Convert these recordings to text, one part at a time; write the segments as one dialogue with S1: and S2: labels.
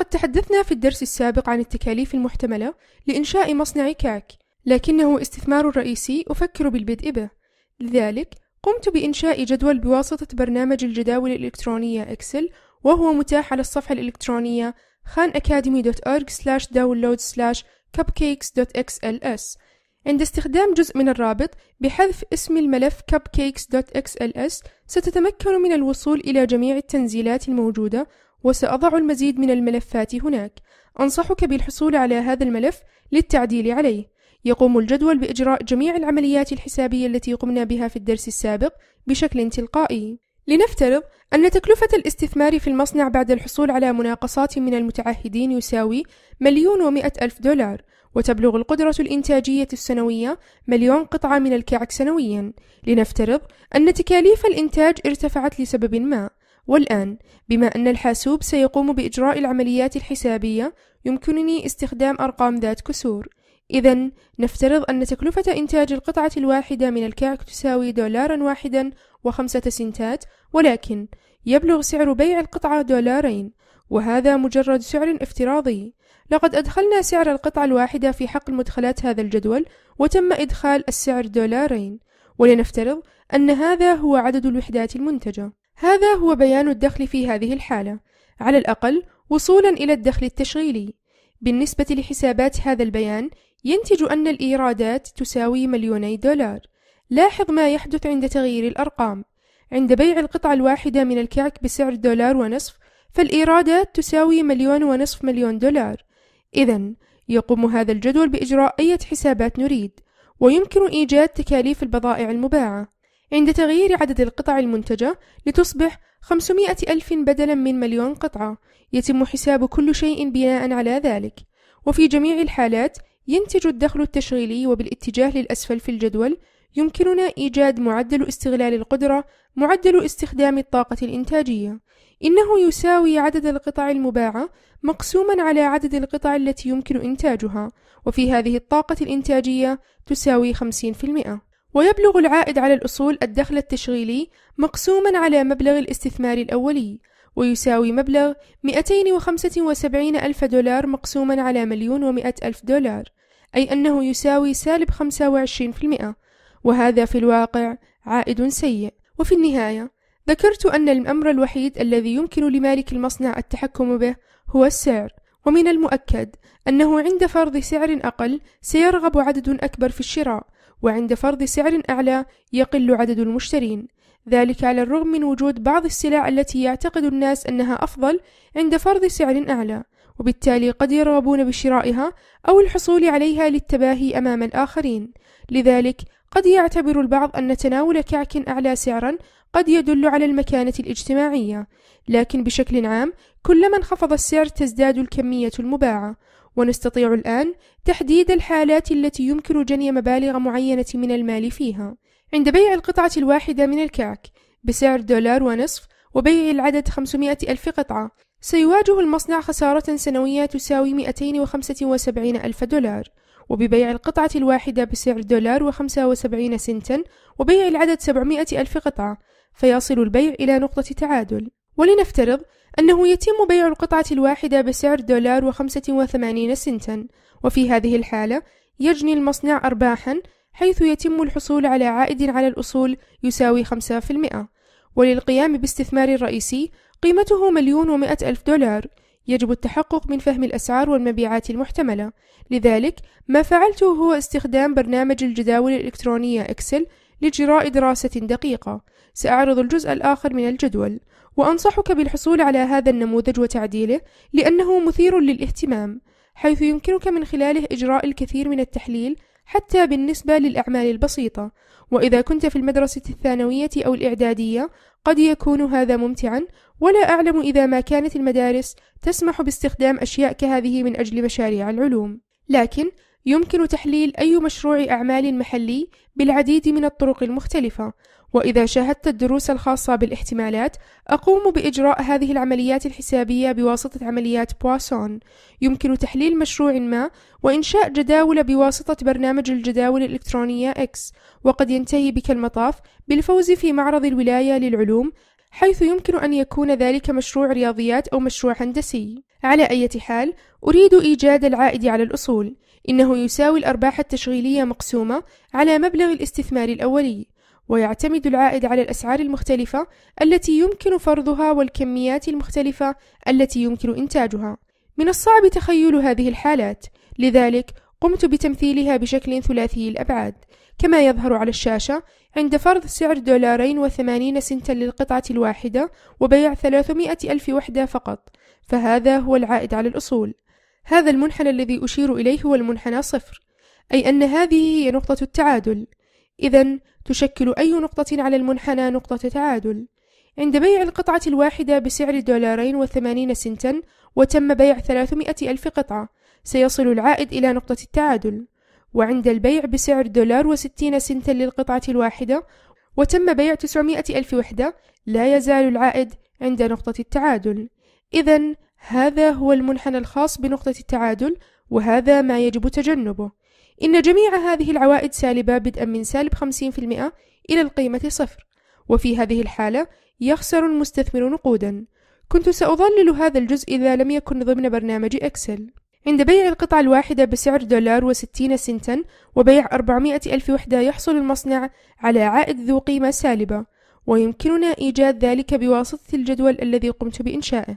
S1: لقد تحدثنا في الدرس السابق عن التكاليف المحتملة لإنشاء مصنع كعك، لكنه استثمار رئيسي أفكر بالبدء به، لذلك قمت بإنشاء جدول بواسطة برنامج الجداول الإلكترونية إكسل، وهو متاح على الصفحة الإلكترونية khanacademy.org/download/cupcakes.xls عند استخدام جزء من الرابط بحذف اسم الملف cupcakes.xls ستتمكن من الوصول إلى جميع التنزيلات الموجودة وسأضع المزيد من الملفات هناك أنصحك بالحصول على هذا الملف للتعديل عليه يقوم الجدول بإجراء جميع العمليات الحسابية التي قمنا بها في الدرس السابق بشكل تلقائي لنفترض أن تكلفة الاستثمار في المصنع بعد الحصول على مناقصات من المتعهدين يساوي مليون ومائة ألف دولار وتبلغ القدرة الإنتاجية السنوية مليون قطعة من الكعك سنويا لنفترض أن تكاليف الإنتاج ارتفعت لسبب ما والآن بما أن الحاسوب سيقوم بإجراء العمليات الحسابية يمكنني استخدام أرقام ذات كسور إذا نفترض أن تكلفة إنتاج القطعة الواحدة من الكعك تساوي دولارا واحدا وخمسة سنتات ولكن يبلغ سعر بيع القطعة دولارين وهذا مجرد سعر افتراضي لقد أدخلنا سعر القطعة الواحدة في حقل مدخلات هذا الجدول وتم إدخال السعر دولارين ولنفترض أن هذا هو عدد الوحدات المنتجة هذا هو بيان الدخل في هذه الحالة على الأقل وصولا إلى الدخل التشغيلي بالنسبة لحسابات هذا البيان ينتج أن الإيرادات تساوي مليوني دولار لاحظ ما يحدث عند تغيير الأرقام عند بيع القطعة الواحدة من الكعك بسعر دولار ونصف فالإيرادات تساوي مليون ونصف مليون دولار إذا يقوم هذا الجدول بإجراء أي حسابات نريد ويمكن إيجاد تكاليف البضائع المباعة عند تغيير عدد القطع المنتجة لتصبح 500 ألف بدلا من مليون قطعة يتم حساب كل شيء بناء على ذلك وفي جميع الحالات ينتج الدخل التشغيلي وبالاتجاه للأسفل في الجدول يمكننا إيجاد معدل استغلال القدرة معدل استخدام الطاقة الإنتاجية إنه يساوي عدد القطع المباعة مقسوما على عدد القطع التي يمكن إنتاجها وفي هذه الطاقة الإنتاجية تساوي 50% ويبلغ العائد على الأصول الدخل التشغيلي مقسوما على مبلغ الاستثمار الأولي ويساوي مبلغ 275 ألف دولار مقسوما على مليون ومئة ألف دولار أي أنه يساوي سالب 25% وهذا في الواقع عائد سيء وفي النهاية ذكرت أن الأمر الوحيد الذي يمكن لمالك المصنع التحكم به هو السعر ومن المؤكد أنه عند فرض سعر أقل سيرغب عدد أكبر في الشراء وعند فرض سعر أعلى يقل عدد المشترين ذلك على الرغم من وجود بعض السلع التي يعتقد الناس أنها أفضل عند فرض سعر أعلى وبالتالي قد يرغبون بشرائها أو الحصول عليها للتباهي أمام الآخرين لذلك قد يعتبر البعض أن تناول كعك أعلى سعرا قد يدل على المكانة الاجتماعية لكن بشكل عام كلما انخفض السعر تزداد الكمية المباعة ونستطيع الآن تحديد الحالات التي يمكن جني مبالغ معينة من المال فيها عند بيع القطعة الواحدة من الكعك بسعر دولار ونصف وبيع العدد 500 ألف قطعة سيواجه المصنع خسارة سنوية تساوي 275 ألف دولار وببيع القطعة الواحدة بسعر دولار و75 سنتا وبيع العدد 700 ألف قطعة فيصل البيع إلى نقطة تعادل ولنفترض أنه يتم بيع القطعة الواحدة بسعر دولار وخمسة وثمانين سنتا وفي هذه الحالة يجني المصنع أرباحا حيث يتم الحصول على عائد على الأصول يساوي خمسة في المئة وللقيام باستثمار الرئيسي قيمته مليون ومائة ألف دولار يجب التحقق من فهم الأسعار والمبيعات المحتملة لذلك ما فعلته هو استخدام برنامج الجداول الإلكترونية إكسل لجراء دراسة دقيقة سأعرض الجزء الآخر من الجدول وأنصحك بالحصول على هذا النموذج وتعديله لأنه مثير للاهتمام حيث يمكنك من خلاله إجراء الكثير من التحليل حتى بالنسبة للأعمال البسيطة وإذا كنت في المدرسة الثانوية أو الإعدادية قد يكون هذا ممتعا ولا أعلم إذا ما كانت المدارس تسمح باستخدام أشياء كهذه من أجل مشاريع العلوم لكن يمكن تحليل أي مشروع أعمال محلي بالعديد من الطرق المختلفة وإذا شاهدت الدروس الخاصة بالاحتمالات، أقوم بإجراء هذه العمليات الحسابية بواسطة عمليات بواسون. يمكن تحليل مشروع ما وإنشاء جداول بواسطة برنامج الجداول الإلكترونية X، وقد ينتهي بك المطاف بالفوز في معرض الولاية للعلوم، حيث يمكن أن يكون ذلك مشروع رياضيات أو مشروع هندسي. على أي حال، أريد إيجاد العائد على الأصول. إنه يساوي الأرباح التشغيلية مقسومة على مبلغ الاستثمار الأولي. ويعتمد العائد على الأسعار المختلفة التي يمكن فرضها والكميات المختلفة التي يمكن إنتاجها. من الصعب تخيل هذه الحالات، لذلك قمت بتمثيلها بشكل ثلاثي الأبعاد، كما يظهر على الشاشة عند فرض سعر دولارين وثمانين سنتا للقطعة الواحدة وبيع ثلاثمائة ألف وحدة فقط، فهذا هو العائد على الأصول. هذا المنحنى الذي أشير إليه هو المنحنى صفر، أي أن هذه هي نقطة التعادل. إذا تشكل أي نقطة على المنحنى نقطة تعادل عند بيع القطعة الواحدة بسعر دولارين وثمانين سنتا وتم بيع ثلاثمائة ألف قطعة سيصل العائد إلى نقطة التعادل وعند البيع بسعر دولار وستين سنتا للقطعة الواحدة وتم بيع تسعمائة ألف وحدة لا يزال العائد عند نقطة التعادل إذا هذا هو المنحنى الخاص بنقطة التعادل وهذا ما يجب تجنبه إن جميع هذه العوائد سالبة بدءا من سالب 50% إلى القيمة صفر وفي هذه الحالة يخسر المستثمر نقودا كنت سأظلل هذا الجزء إذا لم يكن ضمن برنامج إكسل عند بيع القطعة الواحدة بسعر دولار وستين سنتا وبيع 400 ألف وحدة يحصل المصنع على عائد ذو قيمة سالبة ويمكننا إيجاد ذلك بواسطة الجدول الذي قمت بإنشائه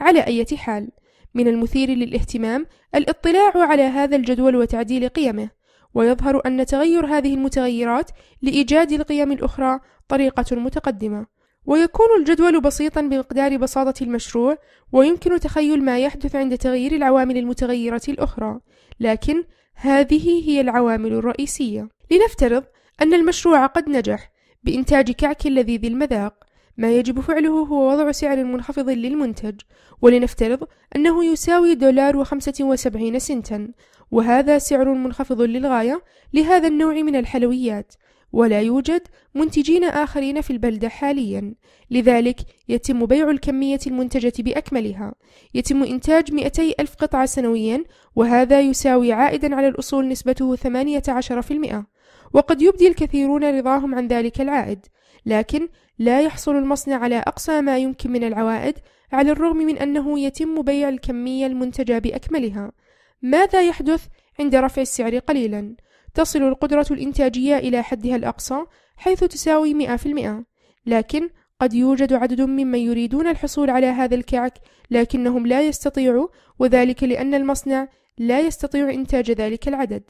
S1: على أي حال من المثير للاهتمام الاطلاع على هذا الجدول وتعديل قيمه ويظهر أن تغير هذه المتغيرات لإيجاد القيم الأخرى طريقة متقدمة ويكون الجدول بسيطا بمقدار بساطة المشروع ويمكن تخيل ما يحدث عند تغيير العوامل المتغيرة الأخرى لكن هذه هي العوامل الرئيسية لنفترض أن المشروع قد نجح بإنتاج كعك لذيذ المذاق ما يجب فعله هو وضع سعر منخفض للمنتج ولنفترض أنه يساوي دولار وخمسة وسبعين سنتا وهذا سعر منخفض للغاية لهذا النوع من الحلويات ولا يوجد منتجين آخرين في البلدة حاليا لذلك يتم بيع الكمية المنتجة بأكملها يتم إنتاج 200 ألف قطعة سنويا وهذا يساوي عائدا على الأصول نسبته 18% وقد يبدي الكثيرون رضاهم عن ذلك العائد لكن لا يحصل المصنع على أقصى ما يمكن من العوائد على الرغم من أنه يتم بيع الكمية المنتجة بأكملها ماذا يحدث عند رفع السعر قليلا؟ تصل القدرة الإنتاجية إلى حدها الأقصى حيث تساوي 100% لكن قد يوجد عدد ممن يريدون الحصول على هذا الكعك لكنهم لا يستطيعوا وذلك لأن المصنع لا يستطيع إنتاج ذلك العدد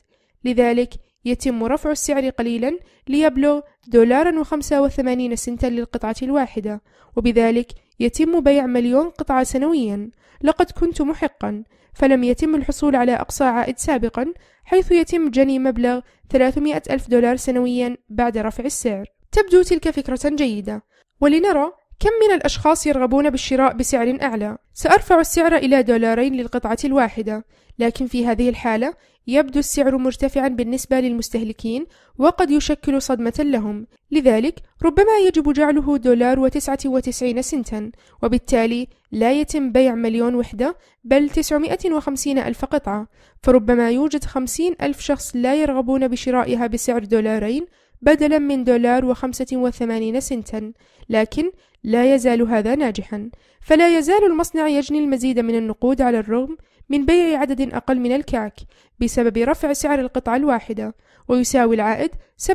S1: لذلك يتم رفع السعر قليلا ليبلغ دولارا وخمسة وثمانين سنتا للقطعة الواحدة وبذلك يتم بيع مليون قطعة سنويا لقد كنت محقا فلم يتم الحصول على أقصى عائد سابقا حيث يتم جني مبلغ 300 ألف دولار سنويا بعد رفع السعر تبدو تلك فكرة جيدة ولنرى كم من الأشخاص يرغبون بالشراء بسعر أعلى؟ سأرفع السعر إلى دولارين للقطعة الواحدة، لكن في هذه الحالة يبدو السعر مرتفعا بالنسبة للمستهلكين وقد يشكل صدمة لهم، لذلك ربما يجب جعله دولار وتسعة وتسعين سنتا، وبالتالي لا يتم بيع مليون وحدة بل 950 ألف قطعة، فربما يوجد 50 ألف شخص لا يرغبون بشرائها بسعر دولارين بدلا من دولار وخمسة وثمانين سنتا لكن لا يزال هذا ناجحا فلا يزال المصنع يجني المزيد من النقود على الرغم من بيع عدد أقل من الكعك بسبب رفع سعر القطعة الواحدة ويساوي العائد 37%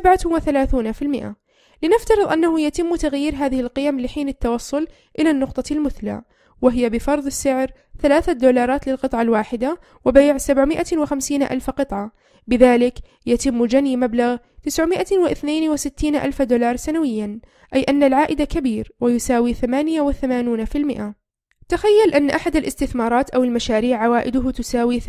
S1: لنفترض أنه يتم تغيير هذه القيم لحين التوصل إلى النقطة المثلى وهي بفرض السعر 3 دولارات للقطعة الواحدة وبيع 750 ألف قطعة بذلك يتم جني مبلغ 962 ألف دولار سنويا أي أن العائد كبير ويساوي 88% تخيل أن أحد الاستثمارات أو المشاريع عوائده تساوي 88%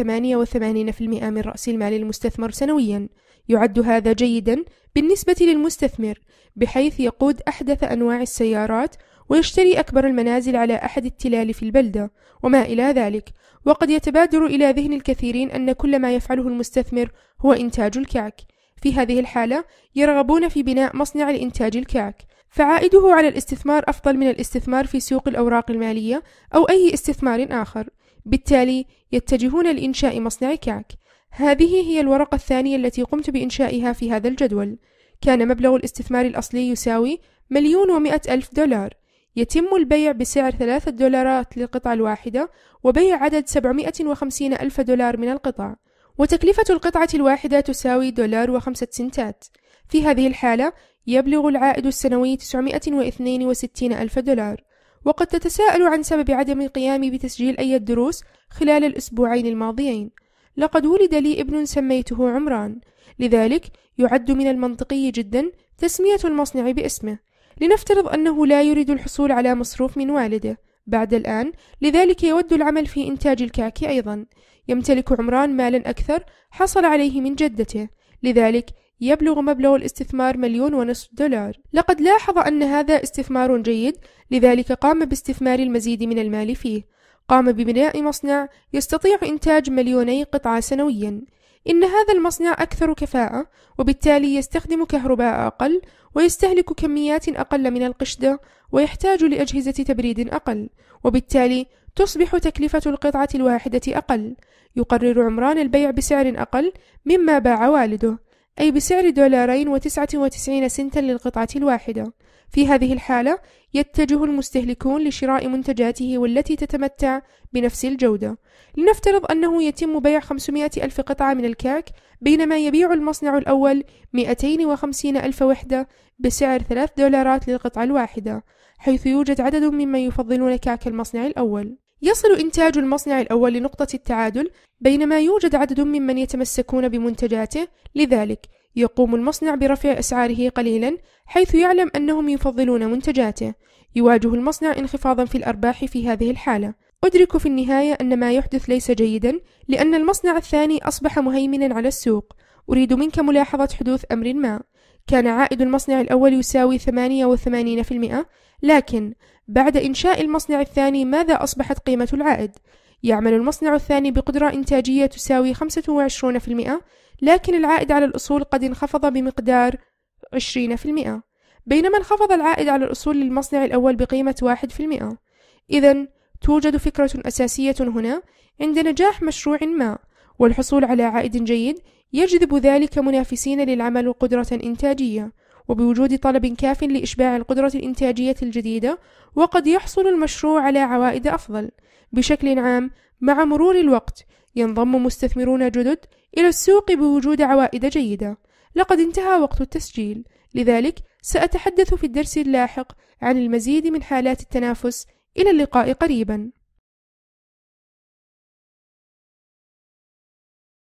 S1: من رأس المال المستثمر سنويا يعد هذا جيدا بالنسبة للمستثمر بحيث يقود أحدث أنواع السيارات ويشتري أكبر المنازل على أحد التلال في البلدة وما إلى ذلك وقد يتبادر إلى ذهن الكثيرين أن كل ما يفعله المستثمر هو إنتاج الكعك في هذه الحالة يرغبون في بناء مصنع لإنتاج الكعك فعائده على الاستثمار أفضل من الاستثمار في سوق الأوراق المالية أو أي استثمار آخر بالتالي يتجهون لإنشاء مصنع كعك هذه هي الورقة الثانية التي قمت بإنشائها في هذا الجدول كان مبلغ الاستثمار الأصلي يساوي مليون ومئة ألف دولار يتم البيع بسعر ثلاثة دولارات للقطعة الواحدة وبيع عدد 750 ألف دولار من القطع وتكلفة القطعة الواحدة تساوي دولار وخمسة سنتات في هذه الحالة يبلغ العائد السنوي 962 ألف دولار وقد تتساءل عن سبب عدم قيامي بتسجيل أي دروس خلال الأسبوعين الماضيين لقد ولد لي ابن سميته عمران لذلك يعد من المنطقي جدا تسمية المصنع باسمه لنفترض أنه لا يريد الحصول على مصروف من والده بعد الآن لذلك يود العمل في إنتاج الكعك أيضا يمتلك عمران مالا أكثر حصل عليه من جدته لذلك يبلغ مبلغ الاستثمار مليون ونصف دولار لقد لاحظ أن هذا استثمار جيد لذلك قام باستثمار المزيد من المال فيه قام ببناء مصنع يستطيع إنتاج مليوني قطعة سنويا إن هذا المصنع أكثر كفاءة وبالتالي يستخدم كهرباء أقل ويستهلك كميات أقل من القشدة ويحتاج لأجهزة تبريد أقل وبالتالي تصبح تكلفة القطعة الواحدة أقل يقرر عمران البيع بسعر أقل مما باع والده أي بسعر دولارين وتسعة وتسعين سنتا للقطعة الواحدة في هذه الحالة يتجه المستهلكون لشراء منتجاته والتي تتمتع بنفس الجودة لنفترض أنه يتم بيع 500 ألف قطعة من الكعك بينما يبيع المصنع الأول 250 ألف وحدة بسعر 3 دولارات للقطعة الواحدة حيث يوجد عدد ممن يفضلون كعك المصنع الأول يصل إنتاج المصنع الأول لنقطة التعادل بينما يوجد عدد ممن يتمسكون بمنتجاته لذلك يقوم المصنع برفع أسعاره قليلا حيث يعلم أنهم يفضلون منتجاته يواجه المصنع انخفاضا في الأرباح في هذه الحالة أدرك في النهاية أن ما يحدث ليس جيدا لأن المصنع الثاني أصبح مهيمنا على السوق أريد منك ملاحظة حدوث أمر ما كان عائد المصنع الأول يساوي 88% لكن بعد إنشاء المصنع الثاني ماذا أصبحت قيمة العائد؟ يعمل المصنع الثاني بقدرة إنتاجية تساوي 25% لكن العائد على الأصول قد انخفض بمقدار 20% بينما انخفض العائد على الأصول للمصنع الأول بقيمة 1% إذا توجد فكرة أساسية هنا عند نجاح مشروع ما والحصول على عائد جيد يجذب ذلك منافسين للعمل قدرة إنتاجية وبوجود طلب كاف لإشباع القدرة الإنتاجية الجديدة وقد يحصل المشروع على عوائد أفضل بشكل عام مع مرور الوقت ينضم مستثمرون جدد إلى السوق بوجود عوائد جيدة لقد انتهى وقت التسجيل لذلك سأتحدث في الدرس اللاحق عن المزيد من حالات التنافس إلى اللقاء قريباً